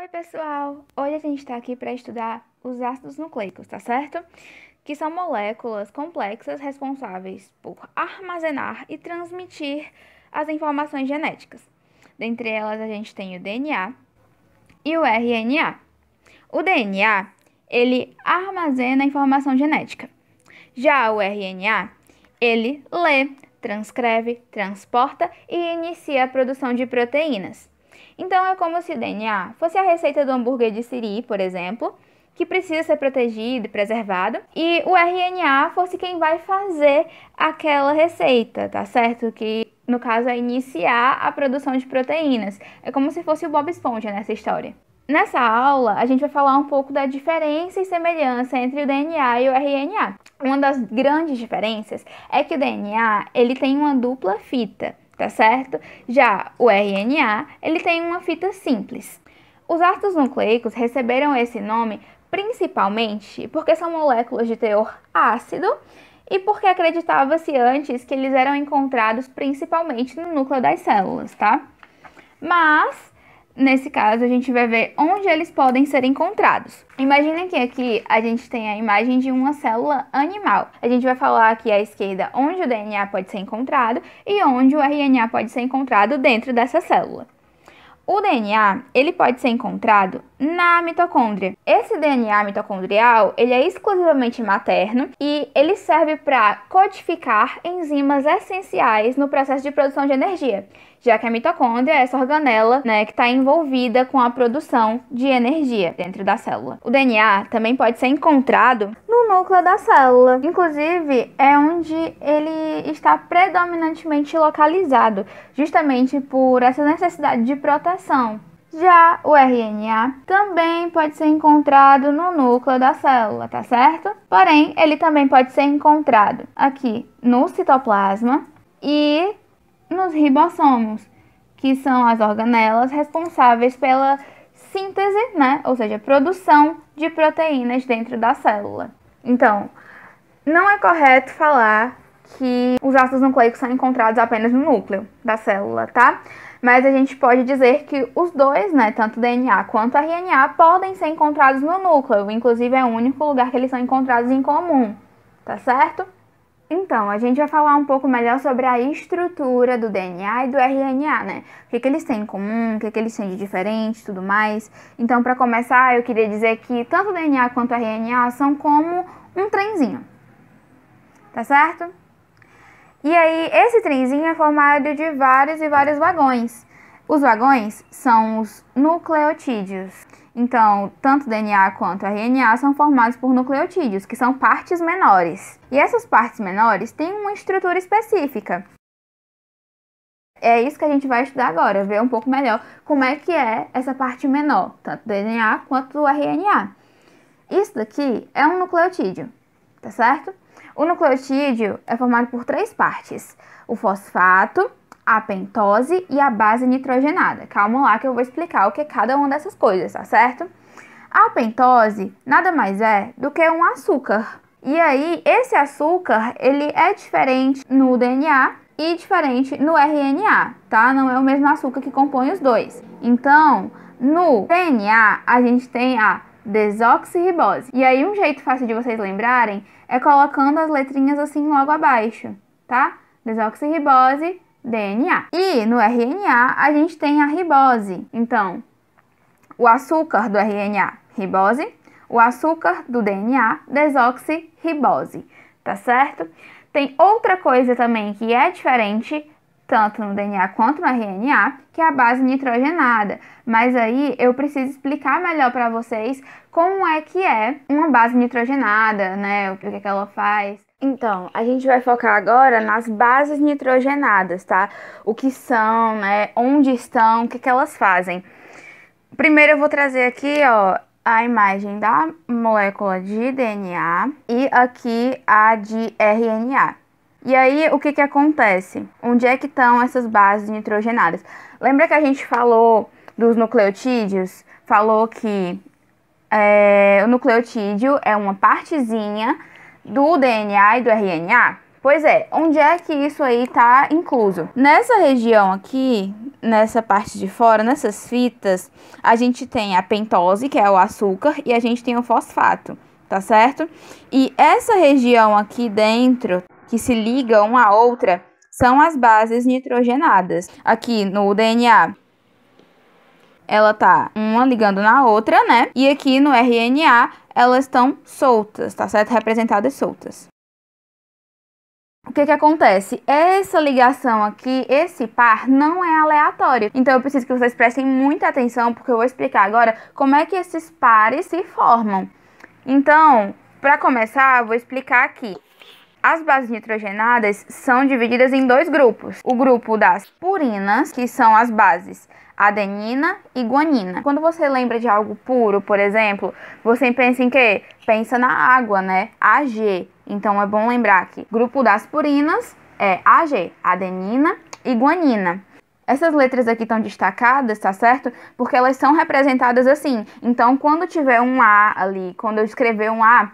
Oi, pessoal! Hoje a gente está aqui para estudar os ácidos nucleicos, tá certo? Que são moléculas complexas responsáveis por armazenar e transmitir as informações genéticas. Dentre elas, a gente tem o DNA e o RNA. O DNA, ele armazena a informação genética. Já o RNA, ele lê, transcreve, transporta e inicia a produção de proteínas. Então é como se DNA fosse a receita do hambúrguer de Siri, por exemplo, que precisa ser protegido e preservado, e o RNA fosse quem vai fazer aquela receita, tá certo? Que no caso é iniciar a produção de proteínas. É como se fosse o Bob Esponja nessa história. Nessa aula, a gente vai falar um pouco da diferença e semelhança entre o DNA e o RNA. Uma das grandes diferenças é que o DNA, ele tem uma dupla fita tá certo? Já o RNA, ele tem uma fita simples. Os ácidos nucleicos receberam esse nome principalmente porque são moléculas de teor ácido e porque acreditava-se antes que eles eram encontrados principalmente no núcleo das células, tá? Mas nesse caso, a gente vai ver onde eles podem ser encontrados. Imaginem que aqui a gente tem a imagem de uma célula animal. A gente vai falar aqui à esquerda onde o DNA pode ser encontrado e onde o RNA pode ser encontrado dentro dessa célula. O DNA, ele pode ser encontrado na mitocôndria. Esse DNA mitocondrial, ele é exclusivamente materno e ele serve para codificar enzimas essenciais no processo de produção de energia já que a mitocôndria é essa organela né, que está envolvida com a produção de energia dentro da célula. O DNA também pode ser encontrado no núcleo da célula, inclusive é onde ele está predominantemente localizado, justamente por essa necessidade de proteção. Já o RNA também pode ser encontrado no núcleo da célula, tá certo? Porém, ele também pode ser encontrado aqui no citoplasma e nos ribossomos, que são as organelas responsáveis pela síntese, né, ou seja, produção de proteínas dentro da célula. Então, não é correto falar que os ácidos nucleicos são encontrados apenas no núcleo da célula, tá? Mas a gente pode dizer que os dois, né, tanto DNA quanto RNA, podem ser encontrados no núcleo, inclusive é o único lugar que eles são encontrados em comum, tá certo? Então, a gente vai falar um pouco melhor sobre a estrutura do DNA e do RNA, né? O que, que eles têm em comum, o que, que eles têm de diferente tudo mais. Então, para começar, eu queria dizer que tanto o DNA quanto o RNA são como um trenzinho. Tá certo? E aí, esse trenzinho é formado de vários e vários vagões. Os vagões são os nucleotídeos. Então, tanto DNA quanto RNA são formados por nucleotídeos, que são partes menores. E essas partes menores têm uma estrutura específica. É isso que a gente vai estudar agora, ver um pouco melhor como é que é essa parte menor, tanto do DNA quanto do RNA. Isso daqui é um nucleotídeo, tá certo? O nucleotídeo é formado por três partes: o fosfato, a pentose e a base nitrogenada. Calma lá que eu vou explicar o que é cada uma dessas coisas, tá certo? A pentose nada mais é do que um açúcar. E aí, esse açúcar, ele é diferente no DNA e diferente no RNA, tá? Não é o mesmo açúcar que compõe os dois. Então, no DNA, a gente tem a desoxirribose. E aí, um jeito fácil de vocês lembrarem é colocando as letrinhas assim logo abaixo, tá? Desoxirribose, DNA. E no RNA a gente tem a ribose. Então, o açúcar do RNA, ribose, o açúcar do DNA, desoxirribose, tá certo? Tem outra coisa também que é diferente tanto no DNA quanto no RNA, que é a base nitrogenada. Mas aí eu preciso explicar melhor para vocês como é que é uma base nitrogenada, né? O que, é que ela faz. Então, a gente vai focar agora nas bases nitrogenadas, tá? O que são, né? Onde estão, o que, que elas fazem. Primeiro eu vou trazer aqui, ó, a imagem da molécula de DNA e aqui a de RNA. E aí, o que que acontece? Onde é que estão essas bases nitrogenadas? Lembra que a gente falou dos nucleotídeos? Falou que é, o nucleotídeo é uma partezinha do DNA e do RNA? Pois é, onde é que isso aí tá incluso? Nessa região aqui, nessa parte de fora, nessas fitas, a gente tem a pentose, que é o açúcar, e a gente tem o fosfato, tá certo? E essa região aqui dentro, que se liga uma à outra, são as bases nitrogenadas. Aqui no DNA, ela tá uma ligando na outra, né? E aqui no RNA, elas estão soltas, tá certo? Representadas soltas. O que, que acontece? Essa ligação aqui, esse par, não é aleatório. Então eu preciso que vocês prestem muita atenção, porque eu vou explicar agora como é que esses pares se formam. Então, para começar, eu vou explicar aqui. As bases nitrogenadas são divididas em dois grupos: o grupo das purinas, que são as bases adenina e guanina. Quando você lembra de algo puro, por exemplo, você pensa em quê? Pensa na água, né? AG. Então é bom lembrar que grupo das purinas é AG, adenina e guanina. Essas letras aqui estão destacadas, tá certo? Porque elas são representadas assim. Então, quando tiver um A ali, quando eu escrever um A,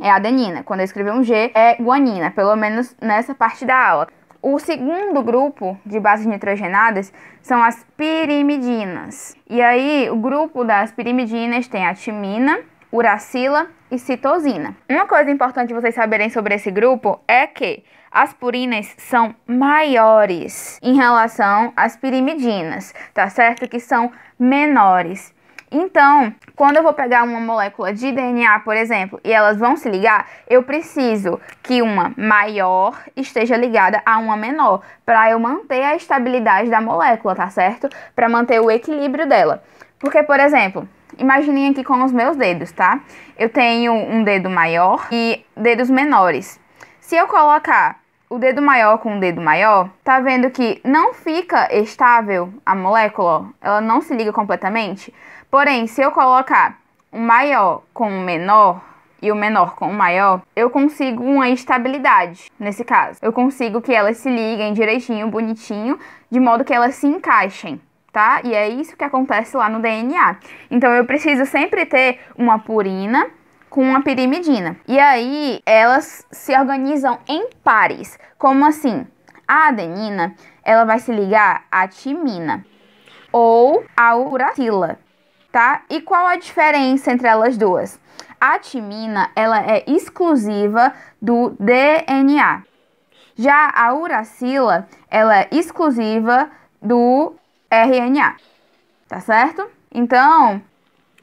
é adenina. Quando eu escrever um G, é guanina, pelo menos nessa parte da aula. O segundo grupo de bases nitrogenadas são as pirimidinas. E aí, o grupo das pirimidinas tem a timina, uracila e citosina. Uma coisa importante vocês saberem sobre esse grupo é que as purinas são maiores em relação às pirimidinas, tá certo? Que são menores. Então, quando eu vou pegar uma molécula de DNA, por exemplo, e elas vão se ligar, eu preciso que uma maior esteja ligada a uma menor, para eu manter a estabilidade da molécula, tá certo? Para manter o equilíbrio dela. Porque, por exemplo, imaginem aqui com os meus dedos, tá? Eu tenho um dedo maior e dedos menores. Se eu colocar o dedo maior com o dedo maior, tá vendo que não fica estável a molécula? Ela não se liga completamente? Porém, se eu colocar o maior com o menor e o menor com o maior, eu consigo uma estabilidade nesse caso. Eu consigo que elas se liguem direitinho, bonitinho, de modo que elas se encaixem. Tá? E é isso que acontece lá no DNA. Então eu preciso sempre ter uma purina com uma pirimidina. E aí elas se organizam em pares. Como assim? A adenina, ela vai se ligar à timina ou à uracila tá? E qual a diferença entre elas duas? A timina, ela é exclusiva do DNA. Já a uracila, ela é exclusiva do RNA. Tá certo? Então,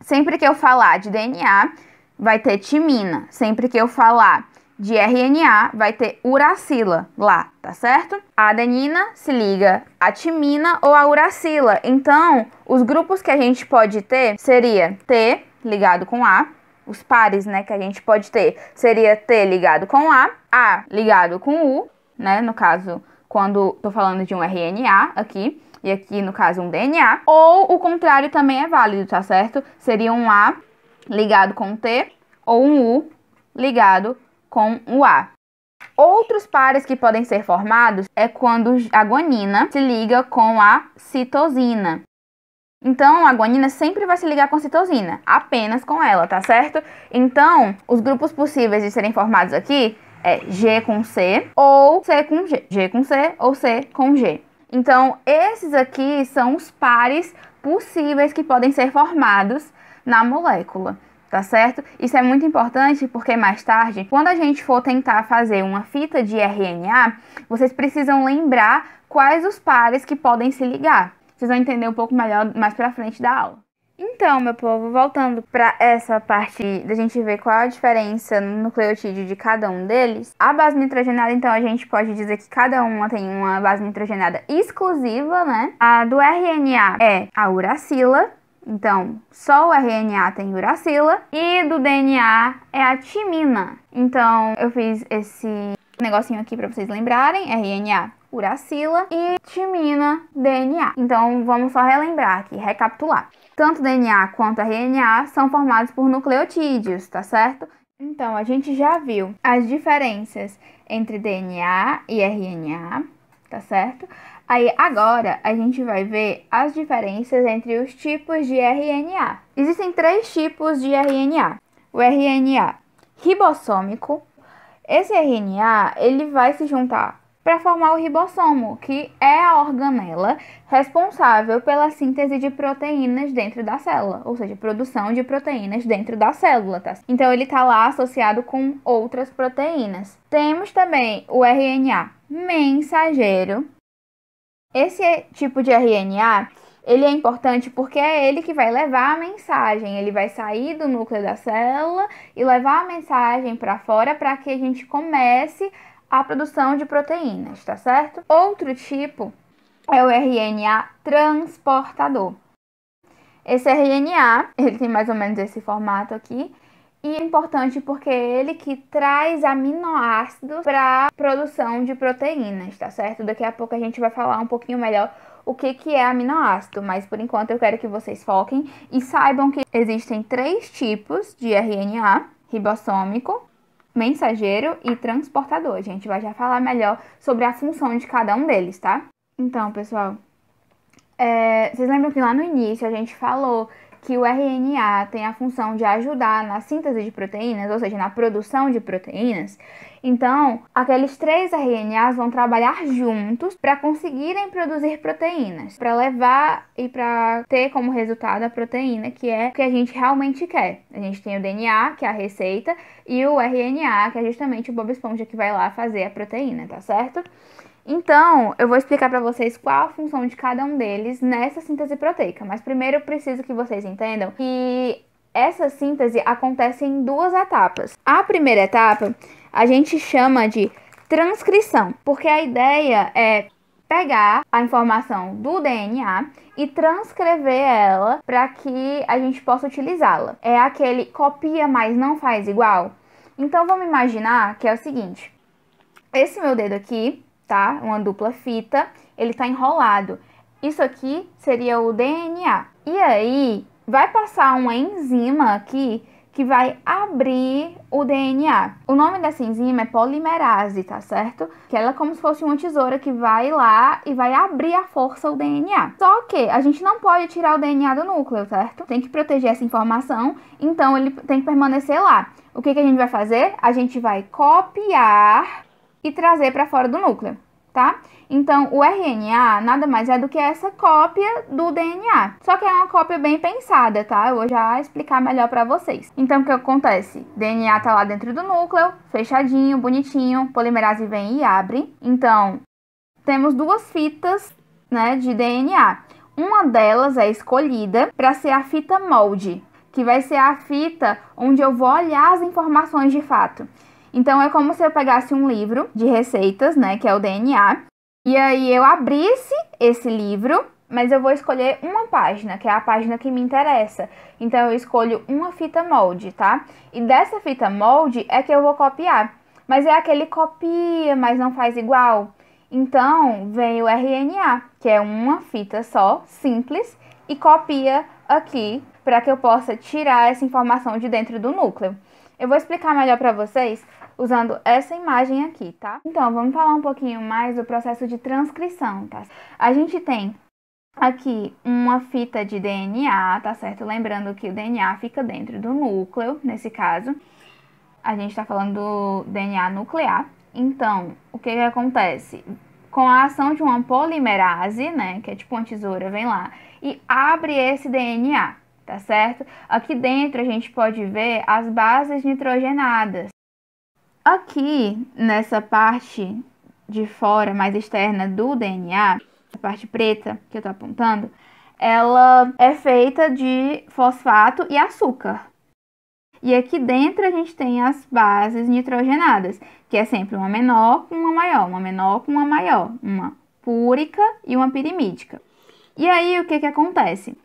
sempre que eu falar de DNA, vai ter timina. Sempre que eu falar de RNA vai ter uracila lá, tá certo? A adenina se liga à timina ou à uracila. Então, os grupos que a gente pode ter seria T ligado com A, os pares, né, que a gente pode ter seria T ligado com A, A ligado com U, né, no caso, quando tô falando de um RNA aqui, e aqui no caso um DNA, ou o contrário também é válido, tá certo? Seria um A ligado com T ou um U ligado com o A. Outros pares que podem ser formados é quando a guanina se liga com a citosina. Então, a guanina sempre vai se ligar com citosina, apenas com ela, tá certo? Então, os grupos possíveis de serem formados aqui é G com C ou C com G, G com C ou C com G. Então, esses aqui são os pares possíveis que podem ser formados na molécula tá certo? Isso é muito importante porque mais tarde, quando a gente for tentar fazer uma fita de RNA, vocês precisam lembrar quais os pares que podem se ligar. Vocês vão entender um pouco melhor mais para frente da aula. Então, meu povo, voltando para essa parte da gente ver qual a diferença no nucleotídeo de cada um deles, a base nitrogenada, então, a gente pode dizer que cada uma tem uma base nitrogenada exclusiva, né? A do RNA é a uracila, então, só o RNA tem uracila e do DNA é a timina. Então, eu fiz esse negocinho aqui para vocês lembrarem, RNA uracila e timina DNA. Então vamos só relembrar aqui, recapitular. Tanto DNA quanto RNA são formados por nucleotídeos, tá certo? Então a gente já viu as diferenças entre DNA e RNA, tá certo? Aí agora a gente vai ver as diferenças entre os tipos de RNA. Existem três tipos de RNA. O RNA ribossômico. Esse RNA, ele vai se juntar para formar o ribossomo, que é a organela responsável pela síntese de proteínas dentro da célula, ou seja, produção de proteínas dentro da célula, tá? Então ele está lá associado com outras proteínas. Temos também o RNA mensageiro, esse tipo de RNA, ele é importante porque é ele que vai levar a mensagem, ele vai sair do núcleo da célula e levar a mensagem para fora para que a gente comece a produção de proteínas, tá certo? Outro tipo é o RNA transportador. Esse RNA, ele tem mais ou menos esse formato aqui, e é importante porque é ele que traz aminoácidos para produção de proteínas, tá certo? Daqui a pouco a gente vai falar um pouquinho melhor o que, que é aminoácido, mas por enquanto eu quero que vocês foquem e saibam que existem três tipos de RNA: ribossômico, mensageiro e transportador. A gente vai já falar melhor sobre a função de cada um deles, tá? Então, pessoal, é, vocês lembram que lá no início a gente falou que o RNA tem a função de ajudar na síntese de proteínas, ou seja, na produção de proteínas, então aqueles três RNAs vão trabalhar juntos para conseguirem produzir proteínas, para levar e para ter como resultado a proteína que é o que a gente realmente quer. A gente tem o DNA, que é a receita, e o RNA, que é justamente o Bob Esponja que vai lá fazer a proteína, tá certo? Então, eu vou explicar para vocês qual a função de cada um deles nessa síntese proteica, mas primeiro eu preciso que vocês entendam que essa síntese acontece em duas etapas. A primeira etapa a gente chama de transcrição, porque a ideia é pegar a informação do DNA e transcrever ela para que a gente possa utilizá-la. É aquele copia, mas não faz igual. Então vamos imaginar que é o seguinte: esse meu dedo aqui tá? Uma dupla fita, ele está enrolado. Isso aqui seria o DNA. E aí vai passar uma enzima aqui que vai abrir o DNA. O nome dessa enzima é polimerase, tá certo? Que ela é como se fosse uma tesoura que vai lá e vai abrir a força o DNA. Só que a gente não pode tirar o DNA do núcleo, certo? Tem que proteger essa informação, então ele tem que permanecer lá. O que, que a gente vai fazer? A gente vai copiar e trazer para fora do núcleo tá? Então, o RNA nada mais é do que essa cópia do DNA. Só que é uma cópia bem pensada, tá? Eu vou já explicar melhor para vocês. Então, o que acontece? DNA tá lá dentro do núcleo, fechadinho, bonitinho, polimerase vem e abre. Então, temos duas fitas, né, de DNA. Uma delas é escolhida para ser a fita molde, que vai ser a fita onde eu vou olhar as informações de fato. Então é como se eu pegasse um livro de receitas, né, que é o DNA, e aí eu abrisse esse livro, mas eu vou escolher uma página, que é a página que me interessa. Então eu escolho uma fita molde, tá? E dessa fita molde é que eu vou copiar. Mas é aquele copia, mas não faz igual. Então vem o RNA, que é uma fita só, simples, e copia aqui para que eu possa tirar essa informação de dentro do núcleo. Eu vou explicar melhor para vocês usando essa imagem aqui, tá? Então, vamos falar um pouquinho mais do processo de transcrição, tá? A gente tem aqui uma fita de DNA, tá certo? Lembrando que o DNA fica dentro do núcleo, nesse caso. A gente está falando do DNA nuclear. Então, o que, que acontece? Com a ação de uma polimerase, né, que é tipo uma tesoura, vem lá e abre esse DNA, tá certo? Aqui dentro a gente pode ver as bases nitrogenadas, Aqui, nessa parte de fora, mais externa do DNA, a parte preta que eu tô apontando, ela é feita de fosfato e açúcar. E aqui dentro a gente tem as bases nitrogenadas, que é sempre uma menor com uma maior, uma menor com uma maior, uma púrica e uma pirimídica. E aí o que, que acontece?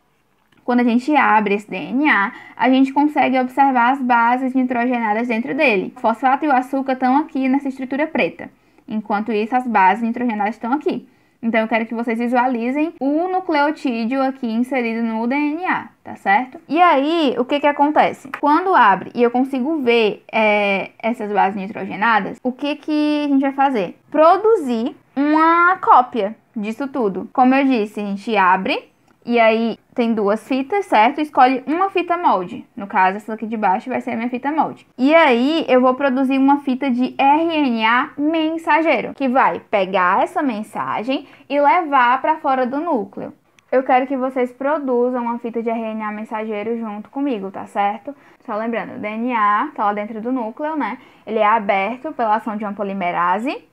Quando a gente abre esse DNA, a gente consegue observar as bases nitrogenadas dentro dele. O fosfato e o açúcar estão aqui nessa estrutura preta. Enquanto isso, as bases nitrogenadas estão aqui. Então, eu quero que vocês visualizem o nucleotídeo aqui inserido no DNA, tá certo? E aí, o que que acontece? Quando abre e eu consigo ver é, essas bases nitrogenadas, o que que a gente vai fazer? Produzir uma cópia disso tudo. Como eu disse, a gente abre e aí tem duas fitas, certo? Escolhe uma fita molde. No caso, essa aqui de baixo vai ser a minha fita molde. E aí, eu vou produzir uma fita de RNA mensageiro, que vai pegar essa mensagem e levar para fora do núcleo. Eu quero que vocês produzam uma fita de RNA mensageiro junto comigo, tá certo? Só lembrando, o DNA tá lá dentro do núcleo, né? Ele é aberto pela ação de uma polimerase,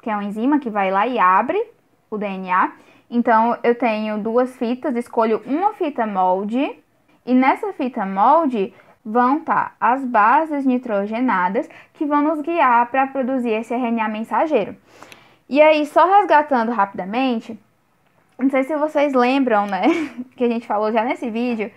que é uma enzima que vai lá e abre o DNA. Então, eu tenho duas fitas, escolho uma fita molde e nessa fita molde vão estar tá as bases nitrogenadas que vão nos guiar para produzir esse RNA mensageiro. E aí, só resgatando rapidamente, não sei se vocês lembram, né, que a gente falou já nesse vídeo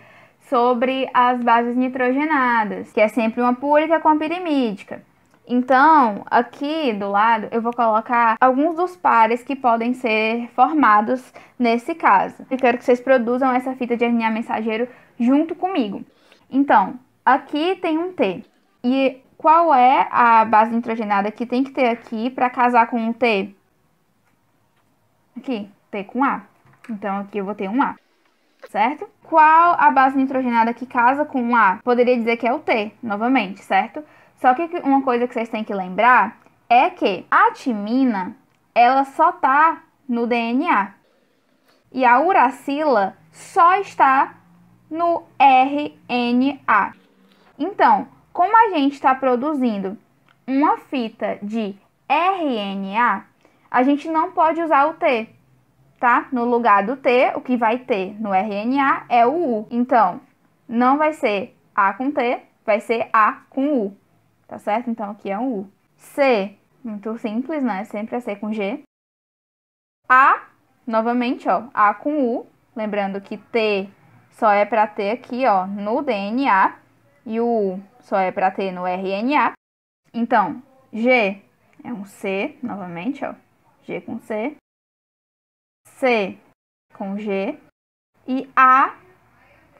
sobre as bases nitrogenadas, que é sempre uma púrica com a pirimídica. Então, aqui do lado, eu vou colocar alguns dos pares que podem ser formados nesse caso. Eu quero que vocês produzam essa fita de RNA mensageiro junto comigo. Então, aqui tem um T. E qual é a base nitrogenada que tem que ter aqui para casar com um T? Aqui, T com A. Então, aqui eu vou ter um A, certo? Qual a base nitrogenada que casa com um A? Poderia dizer que é o T, novamente, certo? Só que uma coisa que vocês têm que lembrar é que a timina, ela só tá no DNA. E a uracila só está no RNA. Então, como a gente está produzindo uma fita de RNA, a gente não pode usar o T, tá? No lugar do T, o que vai ter no RNA é o U. Então, não vai ser A com T, vai ser A com U tá certo? Então aqui é um U. C, muito simples, né? Sempre é C com G. A, novamente, ó, A com U. Lembrando que T só é para T aqui, ó, no DNA. E o U só é para T no RNA. Então, G é um C, novamente, ó. G com C. C com G. E A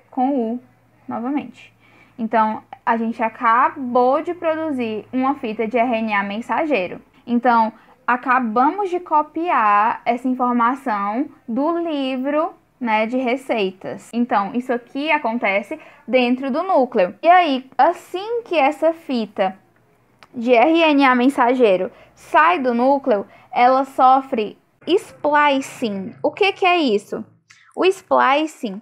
com U, novamente. Então, a gente acabou de produzir uma fita de RNA mensageiro. Então, acabamos de copiar essa informação do livro né, de receitas. Então, isso aqui acontece dentro do núcleo. E aí, assim que essa fita de RNA mensageiro sai do núcleo, ela sofre splicing. O que, que é isso? O splicing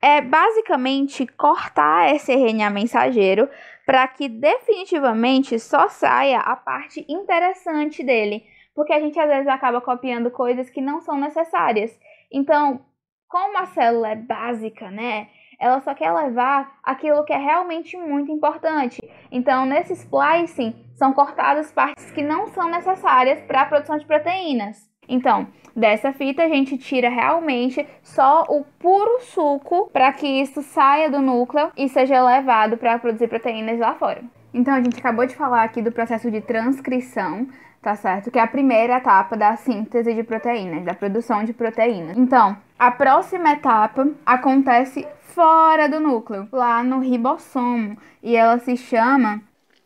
é basicamente cortar esse RNA mensageiro para que definitivamente só saia a parte interessante dele, porque a gente às vezes acaba copiando coisas que não são necessárias. Então, como a célula é básica, né? Ela só quer levar aquilo que é realmente muito importante. Então, nesse splicing, são cortadas partes que não são necessárias para a produção de proteínas. Então, dessa fita a gente tira realmente só o puro suco para que isso saia do núcleo e seja levado para produzir proteínas lá fora. Então, a gente acabou de falar aqui do processo de transcrição, tá certo? Que é a primeira etapa da síntese de proteínas, da produção de proteínas. Então, a próxima etapa acontece fora do núcleo, lá no ribossomo, e ela se chama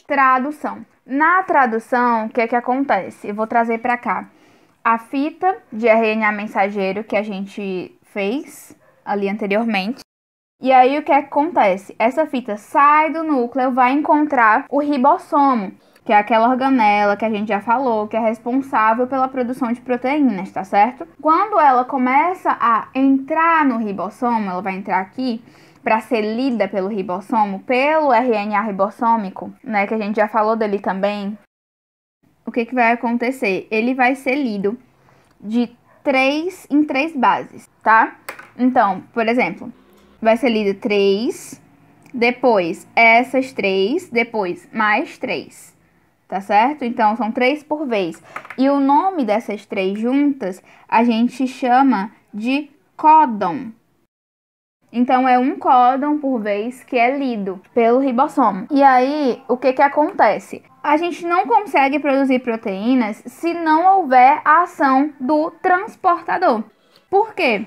tradução. Na tradução, o que é que acontece? Eu vou trazer para cá a fita de RNA mensageiro que a gente fez ali anteriormente. E aí o é que acontece? Essa fita sai do núcleo, vai encontrar o ribossomo, que é aquela organela que a gente já falou, que é responsável pela produção de proteínas, tá certo? Quando ela começa a entrar no ribossomo, ela vai entrar aqui para ser lida pelo ribossomo, pelo RNA ribossômico, né, que a gente já falou dele também, o que, que vai acontecer? Ele vai ser lido de três em três bases, tá? Então, por exemplo, vai ser lido três, depois essas três, depois mais três, tá certo? Então, são três por vez. E o nome dessas três juntas a gente chama de códon. Então, é um códon por vez que é lido pelo ribossomo. E aí, o que, que acontece? a gente não consegue produzir proteínas se não houver a ação do transportador. Por quê?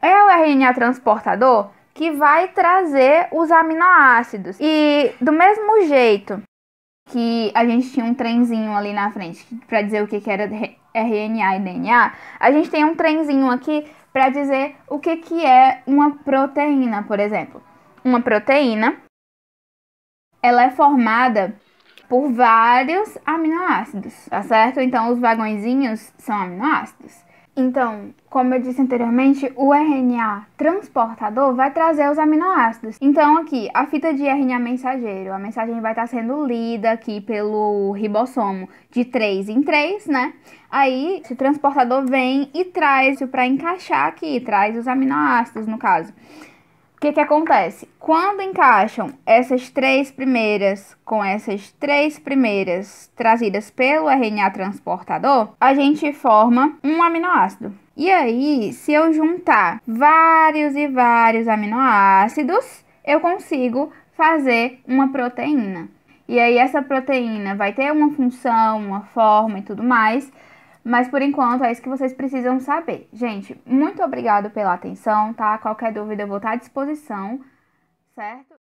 É o RNA transportador que vai trazer os aminoácidos. E do mesmo jeito que a gente tinha um trenzinho ali na frente para dizer o que, que era RNA e DNA, a gente tem um trenzinho aqui para dizer o que, que é uma proteína, por exemplo. Uma proteína ela é formada por vários aminoácidos, tá certo? Então, os vagõezinhos são aminoácidos. Então, como eu disse anteriormente, o RNA transportador vai trazer os aminoácidos. Então, aqui, a fita de RNA mensageiro, a mensagem vai estar tá sendo lida aqui pelo ribossomo de 3 em 3, né? Aí, esse transportador vem e traz para encaixar aqui, traz os aminoácidos, no caso que, que acontece? Quando encaixam essas três primeiras com essas três primeiras trazidas pelo RNA transportador, a gente forma um aminoácido. E aí, se eu juntar vários e vários aminoácidos, eu consigo fazer uma proteína. E aí, essa proteína vai ter uma função, uma forma e tudo mais mas por enquanto é isso que vocês precisam saber. Gente, muito obrigado pela atenção, tá? Qualquer dúvida eu vou estar à disposição, certo?